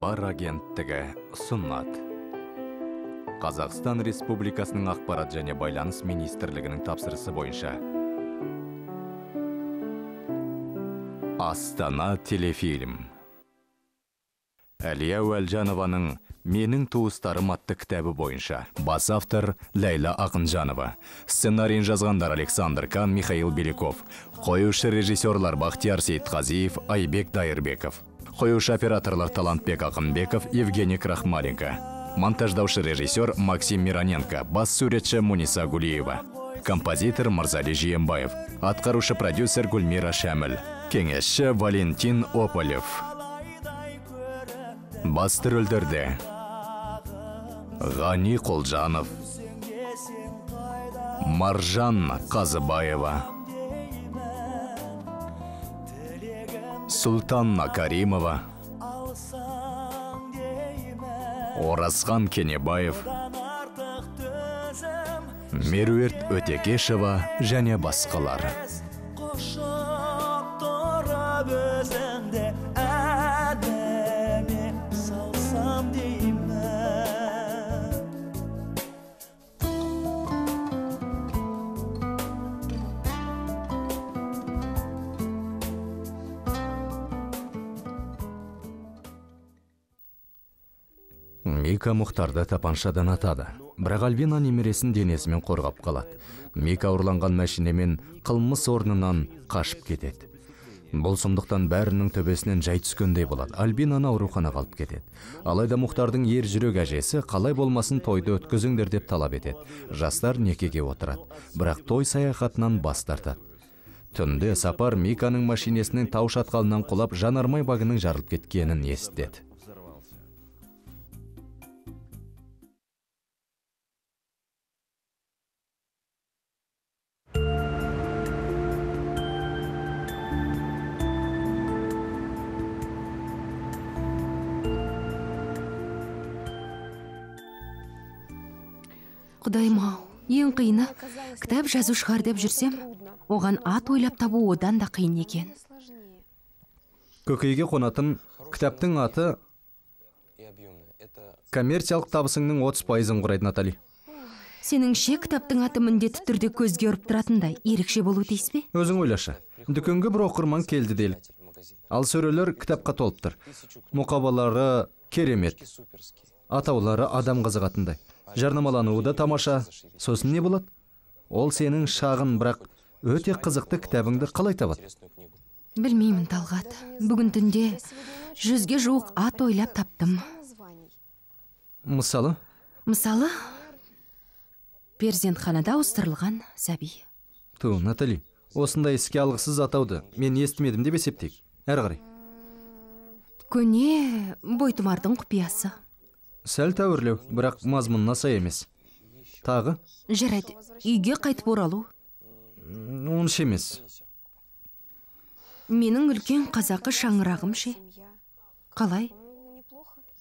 хабар агенттігі ұсынады қазақстан республикасының ақпарат және байланыс министрлігінің тапсырысы бойынша астана телефильм әлия уәлжанованың менің туыстарым атты кітабы бойынша бас автор ләйла ақынжанова сценарийін жазғандар александр кан михаил беляков қоюшы режиссерлар бахтияр сейтқазиев айбек дайырбеков қоюшы операторлар талантбек ақынбеков евгений Крахмаленко, монтаждаушы режиссер максим мироненко бас суретші муниса гулиева композитор мырзали жиенбаев атқарушы продюсер гүлмира шәміл кеңесші валентин ополев басты рөлдерде ғани қолжанов маржан қазыбаева султанна каримова оразхан кенебаев меруерт Өтекешева және басқалар жастарды тапаншадан атады бірақ альбина немересін денесімен қорғап қалады Мика ұрланған мәшинемен қылмыс орнынан қашып кетеді бұл сұмдықтан бәрінің төбесінен жай түскендей болады альбинаны ауруханаға алып кетеді алайда мұхтардың ер жүрек әжесі қалай болмасын тойды өткізіңдер деп талап етеді жастар некеге отырады бірақ той саяхатынан бас тартады түнде сапар миканың машинесінің тау шатқалынан құлап жанармай багының жарылып кеткенін естеді құдайым ау ең қиыны кітап жазу шығар деп жүрсем оған ат ойлап табу одан да қиын екен көкейге қонатын кітаптың аты коммерциялық табысыңның 30 пайызын құрайды натали сеніңше кітаптың аты міндетті түрде көзге ұрып тұратындай ерекше болуы тиіс пе өзің ойлашы дүкенге бір оқырман келді делік ал сөрелер кітапқа толып тұр мұқабалары керемет атаулары адам қызығатындай жарнамалануы да тамаша сосын не болады ол сенің шағын бірақ өте қызықты кітабыңды қалай табады білмеймін талғат бүгін түнде жүзге жуық ат ойлап таптым мысалы мысалы перзентханада ауыстырылған сәби ту натали осындай іске алғысыз атауды мен естімедім деп есептейік әрі қарай көне бойтұмардың құпиясы сәл тәуірлеу бірақ мазмұнына сай емес тағы жарайды үйге қайтып оралу онша емес менің үлкен қазақы шаңырағым ше қалай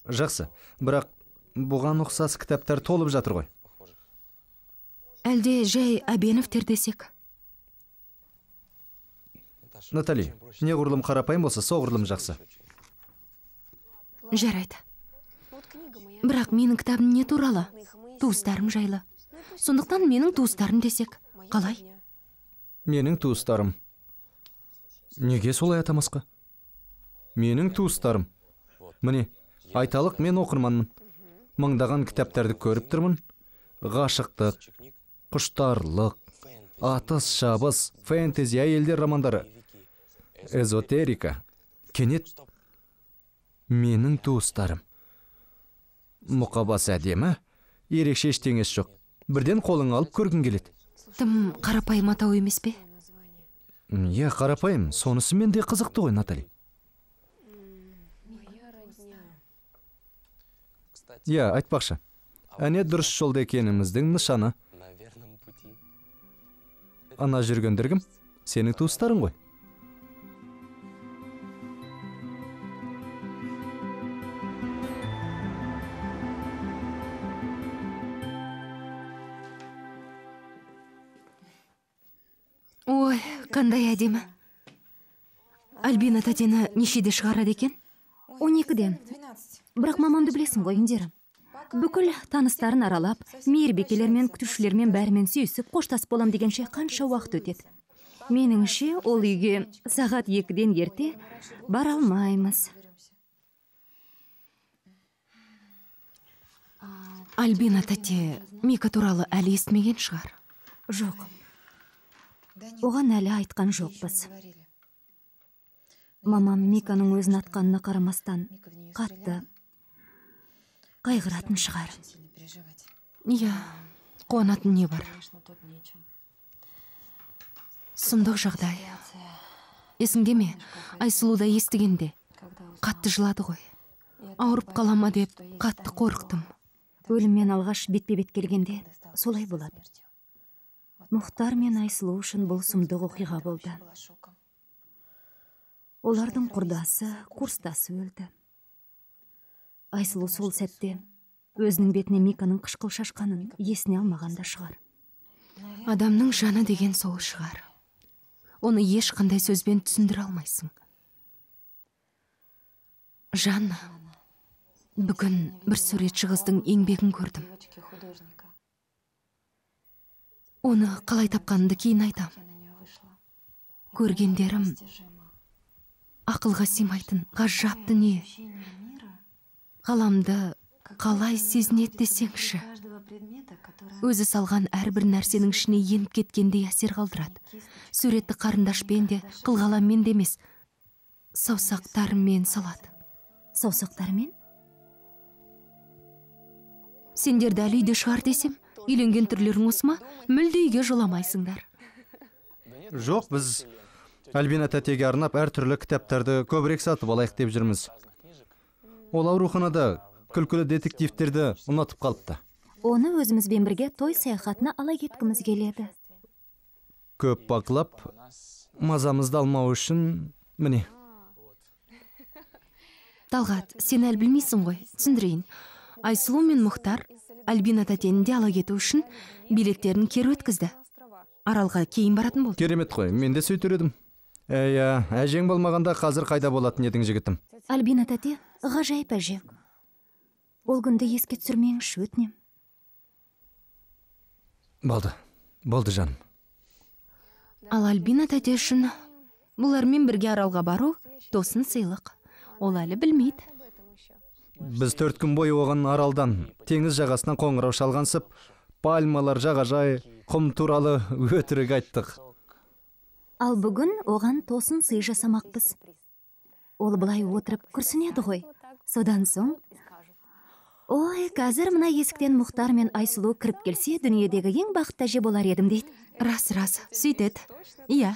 жақсы бірақ бұған ұқсас кітаптар толып жатыр ғой әлде жай әбеновтер десек натали неғұрлым қарапайым болса соғұрлым жақсы жарайды бірақ менің кітабым не туралы туыстарым жайлы сондықтан менің туыстарым десек қалай менің туыстарым неге солай атамасқа менің туыстарым міне айталық мен оқырманмын мыңдаған кітаптарды көріп тұрмын ғашықтық құштарлық атыс шабыс фэнтези әйелдер романдары эзотерика кенет менің туыстарым мұқабасы әдемі ерекше ештеңесі жоқ бірден қолыңа алып көргің келеді тым қарапайым атау емес пе иә қарапайым сонысымен де қызықты ғой натали иә айтпақшы әне дұрыс жолда екеніміздің нышаны ана жүргендер кім сенің туыстарың ғой қандай әдемі альбина тәтені нешеде шығарады екен он екіде бірақ мамамды білесің ғой индира бүкіл таныстарын аралап мейірбикелермен күтушілермен бәрімен сүйісіп қоштасып болам дегенше қанша уақыт өтеді меніңше ол үйге сағат екіден ерте бара алмаймыз альбина тәте мика туралы әлі естімеген шығар жоқ оған әлі айтқан жоқпыз мамам миканың өзін атқанына қарамастан қатты қайғыратын шығар иә қуанатын не бар сұмдық жағдай есіңде ме айсұлуда естігенде қатты жылады ғой ауырып қала ма деп қатты қорықтым өліммен алғаш бетпе бет келгенде солай болады мұхтар мен айсұлу үшін бұл сұмдық оқиға болды олардың құрдасы курстасы өлді айсұлу сол сәтте өзінің бетіне миканың қышқыл шашқанын есіне алмағанда шығар адамның жаны деген сол шығар оны ешқандай сөзбен түсіндіре алмайсың жанна бүгін бір суретші қыздың еңбегін көрдім оны қалай тапқанымды кейін айтам. көргендерім ақылға сыймайтын ғажап дүние ғаламды қалай сезінеді десеңші өзі салған әрбір нәрсенің ішіне еніп кеткендей әсер қалдырады суретті қарындашпен де қылғаламмен де емес саусақтарымен салады саусақтарымен сендерді әлі үйде шығар десем үйленген түрлерің осы ма мүлде үйге жоламайсыңдар жоқ біз альбина тәтеге арнап әртүрлі кітаптарды көбірек сатып алайық деп жүрміз ол ауруханада күлкілі детективтерді ұнатып қалыпты оны өзімізбен бірге той саяхатына ала кеткіміз келеді көп бақылап мазамызды алмау үшін міне талғат сен әлі білмейсің ғой түсіндірейін айсұлу мен мұхтар альбина де ала кету үшін билеттерін кері өткізді аралға кейін баратын болды керемет қой мен де сөйтер едім иә әжең болмағанда қазір қайда болатын едің жігітім альбина тәте ғажайып әже ол күнді еске түсірмеңізші өтінемін болды болды жаным ал альбина тәте үшін бұлармен бірге аралға бару тосын сыйлық ол әлі білмейді біз төрт күн бойы оған аралдан теңіз жағасынан қоңырау шалғансып пальмалар жағажай құм туралы өтірік айттық ал бүгін оған тосын сый жасамақпыз ол былай отырып күрсінеді ғой содан соң ой қазір мына есіктен мұхтар мен айсұлу кіріп келсе дүниедегі ең бақытты әже болар едім дейді рас рас сөйтеді иә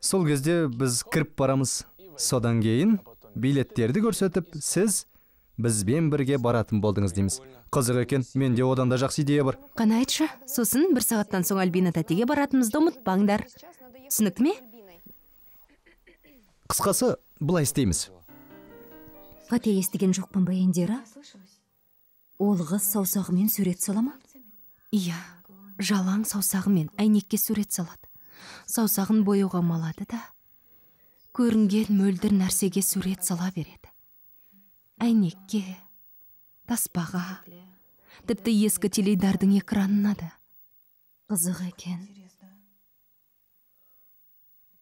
сол кезде біз кіріп барамыз содан кейін билеттерді көрсетіп сіз бізбен бірге баратын болдыңыз дейміз қызық екен менде одан да жақсы идея бар қана айтшы сосын бір сағаттан соң альбина тәтеге баратынымызды ұмытпаңдар түсінікті ме қысқасы былай істейміз қате естіген жоқпын ба индира ол қыз саусағымен сурет сала ма иә жалаң саусағымен әйнекке сурет салады саусағын бояуға малады да көрінген мөлдір нәрсеге сурет сала береді әйнекке таспаға тіпті ескі теледидардың экранына да қызық екен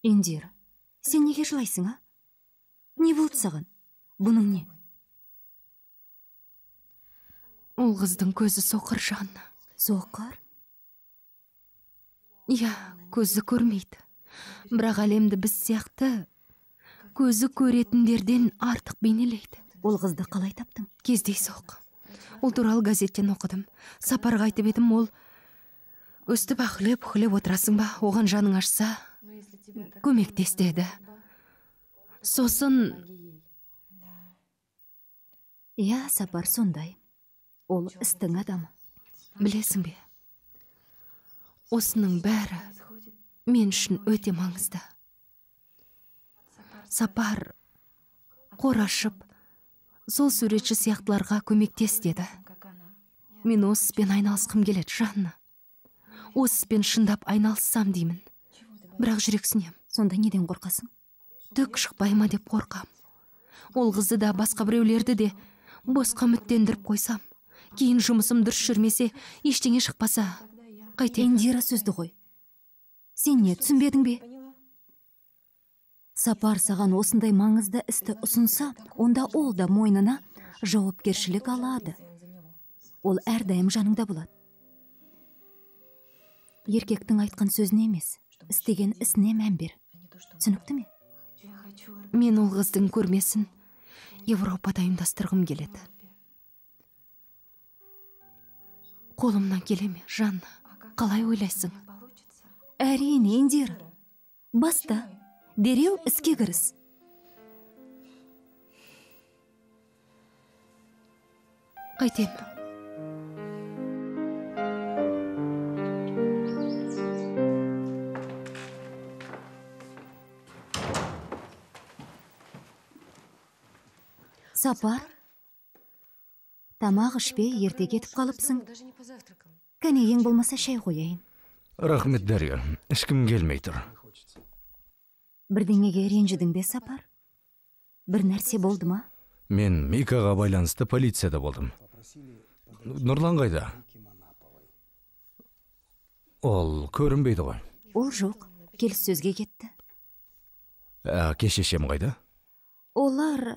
индира сен неге жылайсың а не болды саған бұның не ол қыздың көзі соқыр жанна соқыр иә көзі көрмейді бірақ әлемді біз сияқты көзі көретіндерден артық бейнелейді ол қызды қалай таптың кездейсоқ ол туралы газеттен оқыдым сапарға айтып едім ол өстіп ахлеп үһілеп отырасың ба оған жаның ашса көмектес деді сосын иә сапар сондай ол істің адамы білесің бе осының бәрі мен үшін өте маңызды сапар қорашып сол суретші сияқтыларға көмектес деді мен осы іспен айналысқым келеді жанна осы іспен шындап айналыссам деймін бірақ жүрексінем. сонда неден қорқасың түк шықпай ма деп қорқам. ол қызды да басқа біреулерді де босқа үміттендіріп қойсам кейін жұмысым дұрыс жүрмесе ештеңе шықпаса қайтемін индира сөзді ғой. сен не түсінбедің бе сапар саған осындай маңызды істі ұсынса онда ол да мойнына жауапкершілік алады ол әрдайым жаныңда болады еркектің айтқан сөзіне емес істеген ісіне мән бер түсінікті ме мен ол қыздың көрмесін европада ұйымдастырғым келеді қолымнан келе ме жанна қалай ойлайсың әрине индира баста дереу іске кіріс қайтемін сапар тамақ ішпей ерте кетіп қалыпсың кәне ең болмаса шай қояйын рахмет дарья ешкім келмей тұр бірдеңеге ренжідің бе сапар бір нәрсе болды ма мен микаға байланысты полицияда болдым нұрлан қайда ол көрінбейді ғой ол жоқ келіссөзге кетті әке шешем қайда олар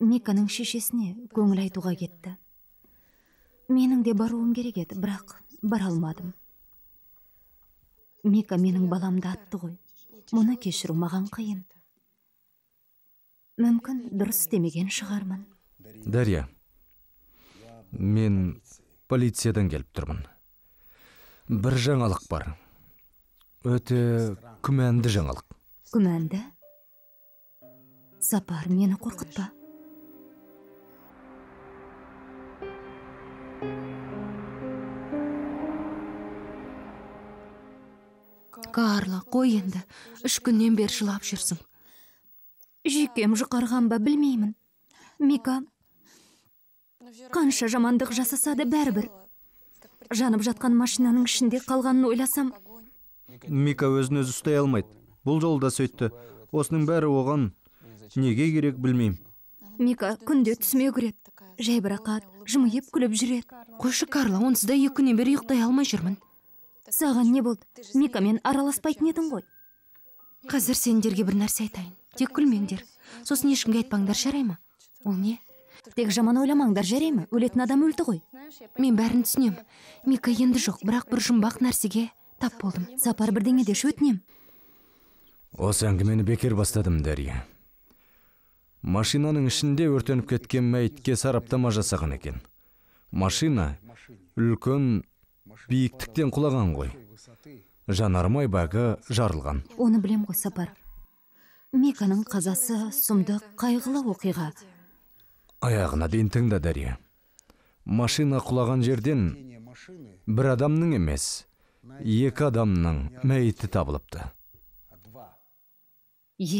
миканың шешесіне көңіл айтуға кетті менің де баруым керек еді бірақ бара алмадым мика менің баламды атты ғой мұны кешіру маған қиын мүмкін дұрыс демеген шығармын дария мен полициядан келіп тұрмын бір жаңалық бар өте күмәнді жаңалық күмәнді сапар мені қорқытпа карла қой енді үш күннен бер жылап жүрсің жүйкем жұқарған ба білмеймін мика қанша жамандық жасаса да бәрібір жанып жатқан машинаның ішінде қалғанын ойласам мика өзін өзі ұстай алмайды бұл жолы да сөйтті осының бәрі оған неге керек білмеймін мика күнде түсіме кіреді жайбарақат жымиып күліп жүреді қойшы карла онсыз да екі күннен бері ұйықтай алмай жүрмін саған не болды микамен араласпайтын едің ғой қазір сендерге бір нәрсе айтайын тек күлмеңдер сосын ешкімге айтпаңдар жарай ма ол не тек жаман ойламаңдар жарай ма өлетін адам өлді ғой мен бәрін түсінемін мика енді жоқ бірақ бір жұмбақ нәрсеге тап болдым сапар бірдеңе деші өтінем. осы әңгімені бекер бастадым дәрия машинаның ішінде өртеніп кеткен мәйітке сараптама жасаған екен машина үлкен биіктіктен құлаған ғой жанармай бәгі жарылған оны білем ғой сапар Меканың қазасы сұмдық қайғылы оқиға аяғына дейін тыңда дария машина құлаған жерден бір адамның емес екі адамның мәйіті табылыпты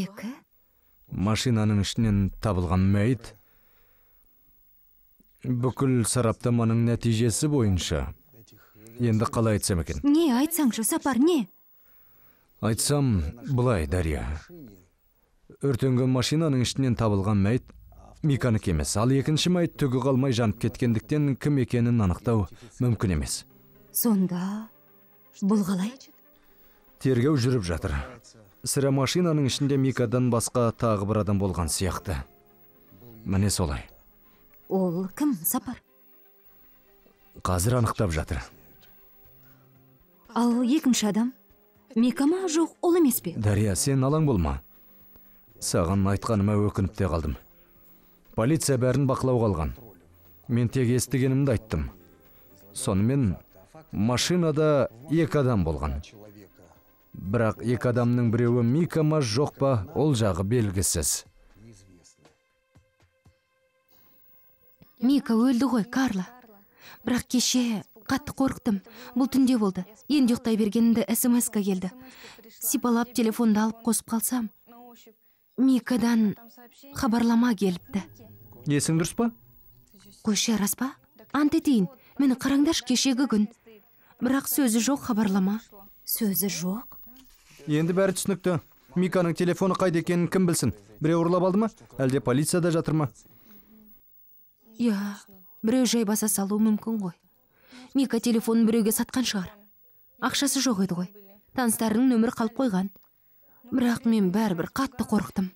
екі машинаның ішінен табылған мәйіт бүкіл сараптаманың нәтижесі бойынша енді қалай айтсам екен не айтсаңшы сапар не айтсам былай дария өртенген машинаның ішінен табылған мәйіт миканікі емес ал екінші мәйіт түгі қалмай жанып кеткендіктен кім екенін анықтау мүмкін емес сонда бұл қалай тергеу жүріп жатыр сірә машинаның ішінде микадан басқа тағы бір адам болған сияқты міне солай ол кім сапар қазір анықтап жатыр ал екінші адам мика ма жоқ ол емес пе дария сен алаң болма саған айтқаныма өкініп те қалдым полиция бәрін бақылау алған мен тек естігенімді айттым сонымен машинада екі адам болған бірақ екі адамның біреуі мика ма жоқ па ол жағы белгісіз мика өлді ғой карла бірақ кеше қатты қорықтым бұл түнде болды енді ұйықтай бергенімде смс келді сипалап телефонды алып қосып қалсам микадан хабарлама келіпті есің дұрыс па қойшы рас па ант етейін міне қараңдаршы кешегі күн бірақ сөзі жоқ хабарлама сөзі жоқ енді бәрі түсінікті миканың телефоны қайда екенін кім білсін біреу ұрлап алды ма әлде полицияда жатыр ма иә біреу жай баса салуы мүмкін ғой мика телефонын біреуге сатқан шығар ақшасы жоқ еді ғой таныстарының нөмірі қалып қойған бірақ мен бәрібір қатты қорықтым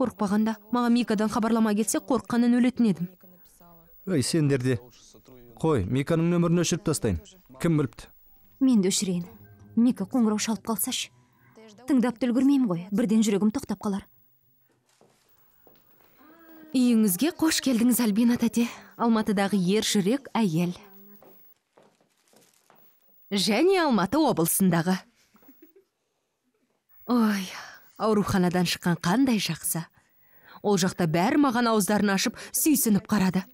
қорықпағанда маған микадан хабарлама келсе қорыққаннан өлетін едім ей сендер де қой миканың нөмірін өшіріп тастайын кім біліпті мен де өшірейін мика қоңырау шалып қалсашы тыңдап та үлгермеймін ғой бірден жүрегім тоқтап қалар үйіңізге қош келдіңіз альбина тәте алматыдағы ер жүрек әйел және алматы облысындағы ой ауруханадан шыққан қандай жақсы ол жақта бәрі маған ауыздарын ашып сүйсініп қарады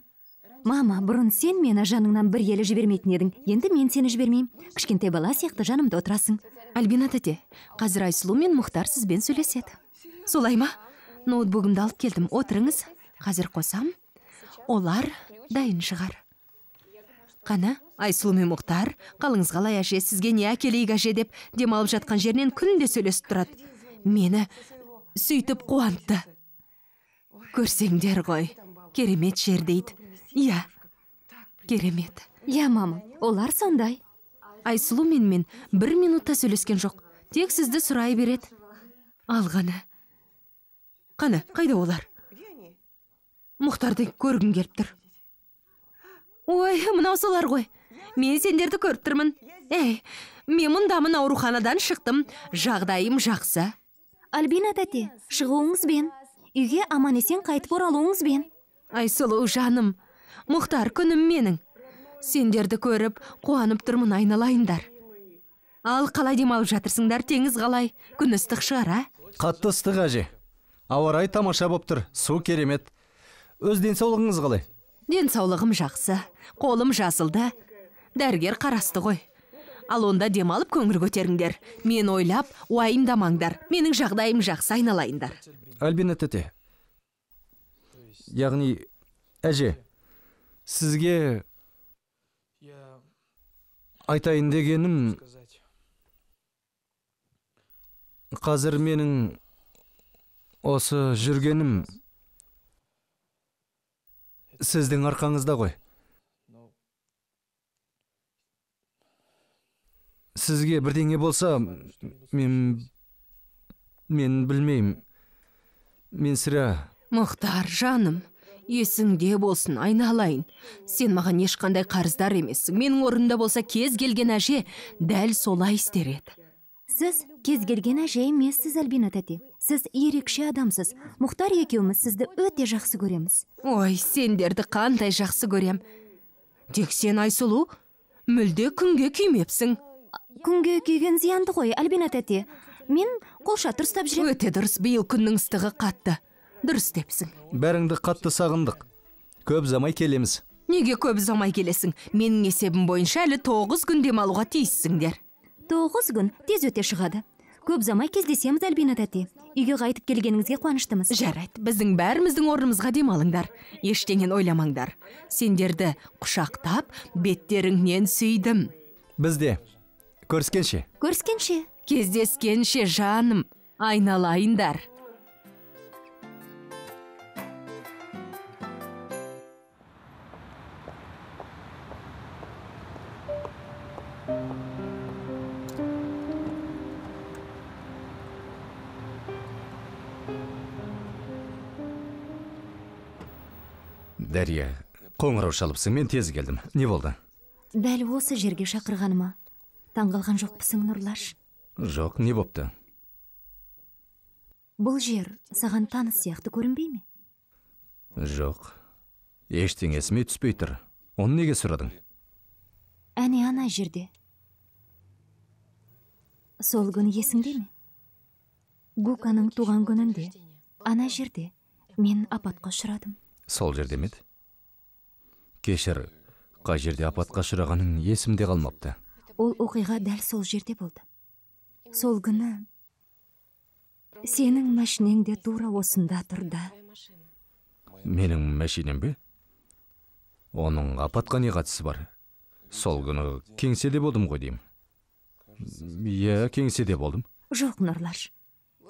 мама бұрын сен мені жаныңнан бір елі жібермейтін едің енді мен сені жібермеймін кішкентай бала сияқты жанымда отырасың альбина тәте қазір айсұлу мен мұхтар сізбен сөйлеседі солай ма ноутбугымды алып келдім отырыңыз қазір қосам олар дайын шығар қана айсұлу мен мұхтар қалыңыз қалай әже сізге не әкелейік әже деп демалып жатқан жерінен күнде сөйлесіп тұрады мені сөйтіп қуантты көрсеңдер ғой керемет жер дейді иә керемет иә мама олар сондай айсұлу менімен бір минутта сөйлескен жоқ тек сізді сұрай береді Алғаны. ғана қана қайда олар мұхтарды көргім келіп тұр ой мынау солар ғой мен сендерді көріп тұрмын ей мен мұндамын ауруханадан шықтым жағдайым жақсы альбина тәте шығуыңызбен үйге аман есен қайтып оралуыңызбен айсұлу жаным мұхтар күнім менің сендерді көріп қуанып тұрмын айналайындар ал қалай демалып жатырсыңдар теңіз қалай күн ыстық шығар а? қатты ыстық әже ауа тамаша болып тұр су керемет өз денсаулығыңыз қалай денсаулығым жақсы қолым жазылды дәрігер қарасты ғой ал онда демалып көңіл көтеріңдер мен ойлап уайымдамаңдар менің жағдайым жақсы айналайындар альбина тете яғни әже сізге айтайын дегенім қазір менің осы жүргенім сіздің арқаңызда ғой сізге бірдеңе болса мен мен білмеймін мен сірә мұхтар жаным есіңде болсын айналайын сен маған ешқандай қарыздар емессің менің орнымда болса кез келген әже дәл солай істер еді сіз кез келген әже емессіз альбина тәте сіз ерекше адамсыз мұхтар екеуміз сізді өте жақсы көреміз ой сендерді қандай жақсы көрем тек сен айсұлу мүлде күнге күймепсің күнге күйген зиянды ғой Альбина тәте мен қолшатыр ұстап жүремін өте дұрыс биыл күннің ыстығы қатты дұрыс депсің бәріңді қатты сағындық көп замай келеміз неге көп замай келесің менің есебім бойынша әлі тоғыз күн демалуға тиіссіңдер тоғыз күн тез өте шығады көп замай кездесеміз Альбина тәте үйге қайтып келгеніңізге қуаныштымыз жарайды біздің бәріміздің орнымызға демалыңдар ештеңені ойламаңдар сендерді құшақтап беттеріңнен сүйдім бізде көріскенше көріскенше кездескенше жаным айналайындар дәрия қоңырау шалыпсың мен тез келдім не болды дәл осы жерге шақырғаныма таңғалған жоқпысың нұрлаш жоқ не бопты бұл жер саған таныс сияқты көрінбей ме жоқ ештеңе есіме түспей тұр оны неге сұрадың әне ана жерде сол күн есіңде ме гуканың туған күнінде ана жерде мен апатқа ұшырадым сол жерде ме кешір қай жерде апатқа ұшырағаның есімде қалмапты ол оқиға дәл сол жерде болды сол күні сенің машинең де тура осында тұрды менің мәшинем бе оның апатқа не қатысы бар сол күні кеңседе болдым ғой деймін иә кеңседе болдым жоқ нұрлаш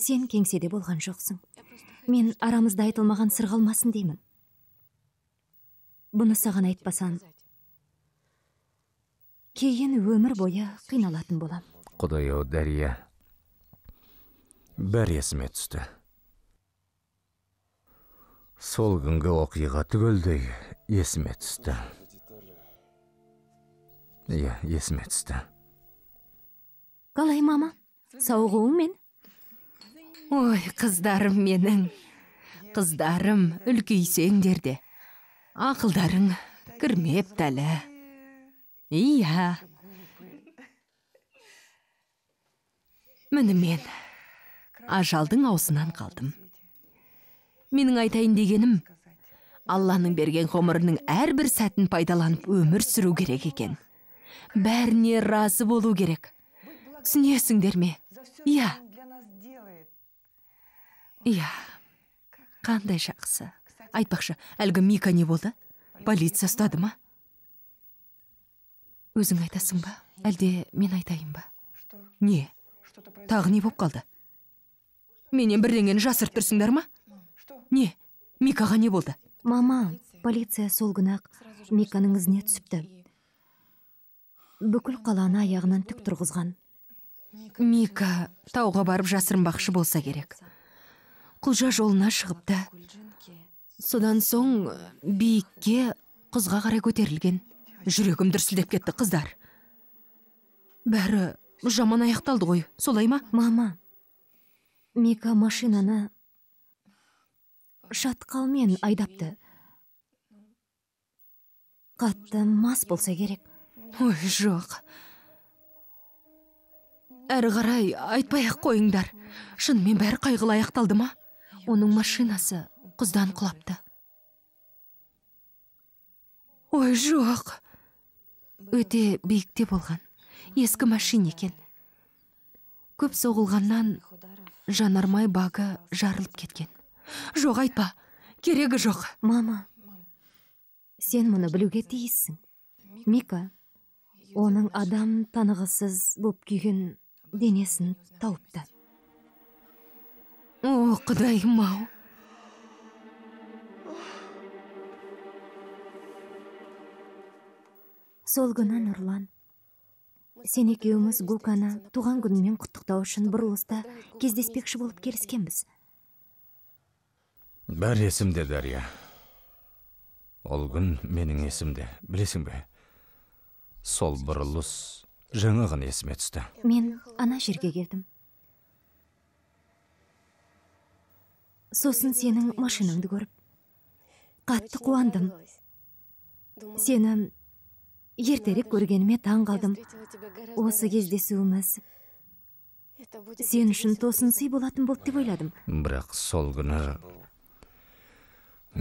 сен кеңседе болған жоқсың мен арамызда айтылмаған сыр қалмасын деймін бұны саған айтпасам кейін өмір бойы қиналатын болам. құдай ау дәрия бәрі есіме түсті сол күнгі оқиға түгелдей есіме түсті иә есіме түсті қалай мама сауығуың мен ой қыздарым менің қыздарым үлкейсеңдер де ақылдарың кірмепті әлі Иә міні мен ажалдың аузынан қалдым. Менің айтайын дегенім, Алланың берген ғұмырының әрбір сәтін пайдаланып өмір сүру керек екен. Бәріне разы болу керек. Түсінесіңдер ме? Иә. Иә. Қандай жақсы. Айтпақшы, әлгі Мика не болды? Полиция ұстады ма? өзің айтасың ба әлде мен айтайын ба не тағы не болып қалды менен бірдеңені жасырып тұрсыңдар ма не микаға не болды мама полиция сол күні ақ миканың ізіне түсіпті бүкіл қаланы аяғынан тік тұрғызған мика тауға барып жасырынбақшы болса керек құлжа жолына шығыпты содан соң биікке құзға қарай көтерілген жүрегім дүрсілдеп кетті қыздар бәрі жаман аяқталды ғой солай ма мама мика машинаны шатқалмен айдапты қатты мас болса керек ой жоқ әрі қарай айтпай ақ қойыңдар шынымен бәрі қайғылы аяқталды ма оның машинасы құздан құлапты ой жоқ өте биікте болған ескі машина екен көп соғылғаннан жанармай багы жарылып кеткен жоқ айтпа керегі жоқ мама сен мұны білуге тиіссің мика оның адам танығысыз боп күйген денесін тауыпты о құдайым ау сол күні нұрлан сен екеуміз гуканы туған күнімен құттықтау үшін бұрылыста кездеспекші болып келіскенбіз бәрі есімде дария ол күн менің есімде білесің бе сол бұрылыс жаңа ғана есіме түсті мен ана жерге келдім сосын сенің машинаңды көріп қатты қуандым сені ертерек көргеніме таң қалдым осы кездесуіміз сен үшін тосын сый болатын болды деп ойладым бірақ сол күні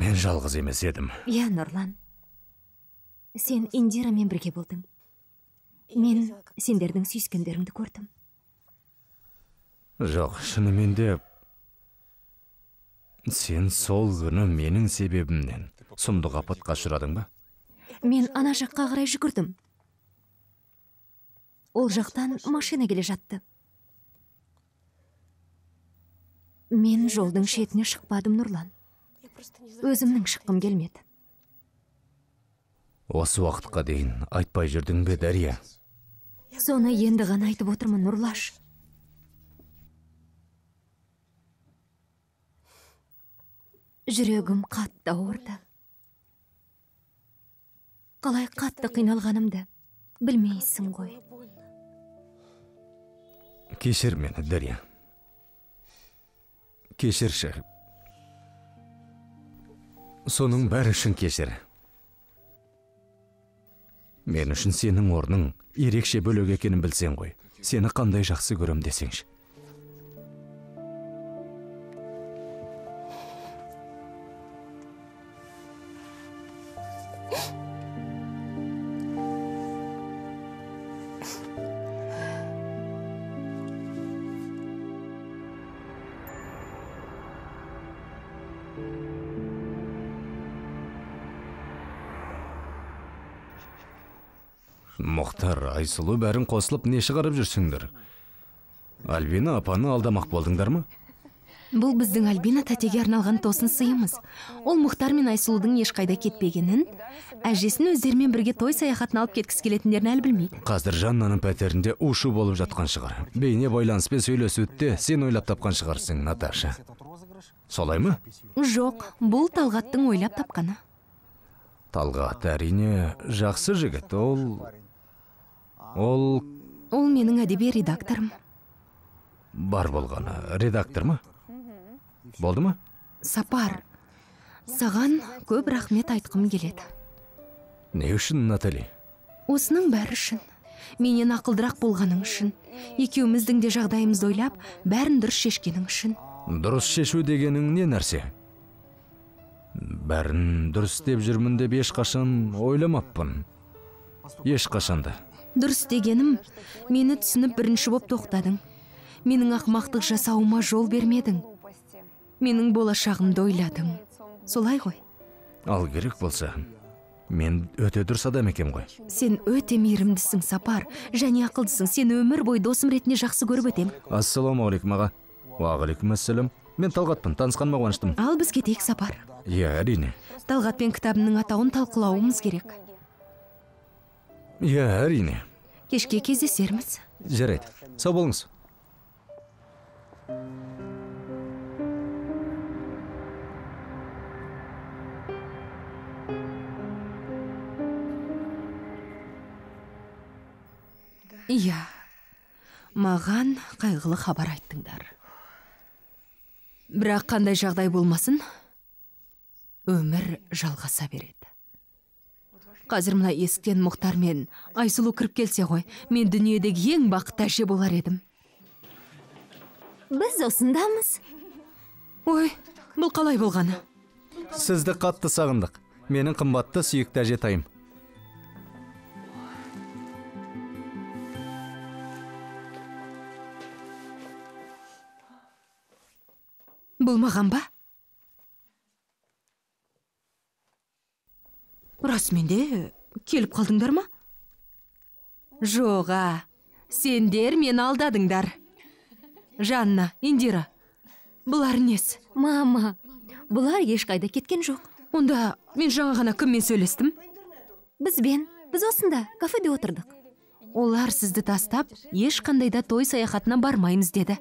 мен жалғыз емес едім иә нұрлан сен индирамен бірге болдың мен сендердің сүйіскендеріңді көрдім жоқ шынымен де сен сол күні менің себебімнен сұмдық апатқа ұшырадың ба мен ана жаққа қарай жүгірдім ол жақтан машина келе жатты мен жолдың шетіне шықпадым нұрлан өзімнің шыққым келмеді осы уақытқа дейін айтпай жүрдің бе Дария? соны енді ғана айтып отырмын нұрлаш жүрегім қатты ауырды қалай қатты қиналғанымды білмейсің ғой кешір мені дарья кешірші соның бәрі үшін кешір мен үшін сенің орның ерекше бөлек екенін білсең ғой сені қандай жақсы көрем десеңші айсұлу бәрін қосылып не шығарып жүрсіңдер альбина апаны алдамақ болдыңдар ма бұл біздің альбина тәтеге арналған тосын сыйымыз ол мұхтар мен айсұлудың ешқайда кетпегенін әжесін өздерімен бірге той саяхатына алып кеткісі келетіндерін әлі білмейді қазір жаннаның пәтерінде у болып жатқан шығар бейне байланыспен сөйлесуді сен ойлап тапқан шығарсың наташа солай ма жоқ бұл талғаттың ойлап тапқаны талғат әрине жақсы жігіт ол ол ол менің әдеби редакторым бар болғаны редактор ма болды ма сапар саған көп рахмет айтқым келеді не үшін натали осының бәрі үшін менен ақылдырақ болғаның үшін екеуміздің де жағдайымызды ойлап бәрін дұрыс шешкенің үшін дұрыс шешу дегенің не нәрсе бәрін дұрыс деп жүрмін деп ешқашан ойламаппын ешқашан да дұрыс дегенім мені түсініп бірінші боп тоқтадың менің ақмақтық жасауыма жол бермедің менің болашағымды ойладың солай ғой ал керек болса мен өте дұрыс адам екен ғой сен өте мейірімдісің сапар және ақылдысың сен өмір бойы досым ретінде жақсы көріп өтемін ассалаумағалейкум аға уағалейкум ассалам мен талғатпын танысқаныма қуаныштымын ал біз кетейік сапар иә әрине Талғатпен кітабымның атауын талқылауымыз керек иә әрине кешке кездесерміз жарайды сау болыңыз иә маған қайғылы хабар айттыңдар бірақ қандай жағдай болмасын өмір жалғаса береді қазір мына есіктен мұхтар мен айсұлу кіріп келсе ғой мен дүниедегі ең бақытты әже болар едім біз осындамыз ой бұл қалай болғаны сізді қатты сағындық менің қымбатты сүйікті әжетайым бұл маған ба расымен де э, келіп қалдыңдар ма жоға сендер мен алдадыңдар жанна индира бұлар нес? мама бұлар ешқайда кеткен жоқ онда мен жаңа ғана кіммен сөйлестім бізбен біз осында кафеде отырдық олар сізді тастап ешқандай да той саяхатына бармаймыз деді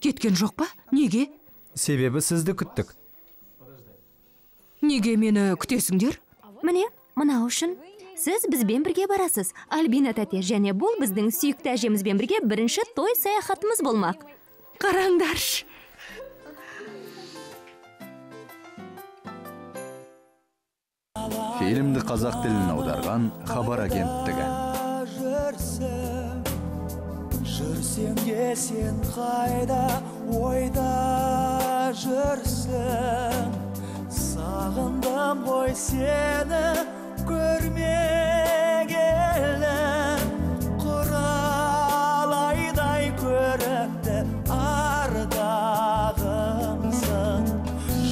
кеткен жоқ па неге себебі сізді күттік неге мені күтесіңдер міне мынау үшін сіз бізбен бірге барасыз альбина тәте және бұл біздің сүйікті әжемізбен бірге бірінші той саяхатымыз болмақ қараңдаршы фильмді қазақ тіліне аударған хабар агенттігі жүрсем де сен қайда ойда жүрсің сағындым ғой сені көрмегелі құралайдай көрікті ардағымсың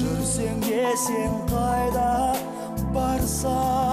жүрсең де сен қайда барсаң